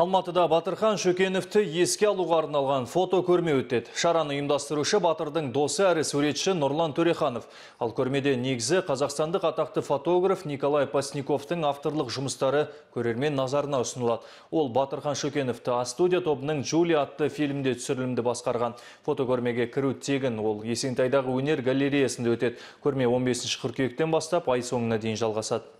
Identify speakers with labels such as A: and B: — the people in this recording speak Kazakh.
A: Алматыда Батырхан Шөкеновті еске алуға арналған фото көрме өтеді. Шараны ұйымдастырушы Батырдың досы әрі суретші Нұрлан Төреханов. Ал көрмеде негізі қазақстандық атақты фотограф Николай Пасниковтың авторлық жұмыстары көрермен назарына ұсынылады. Ол Батырхан Шөкеновті Астудия тобының Джулия атты фильмде түсірілімді басқарған. фото көрмеге кіру тегін ол Есентайдағы өнер галереясында өтеді. Көрме 15 қыркүйектен бастап ай соңына дейін жалғасады.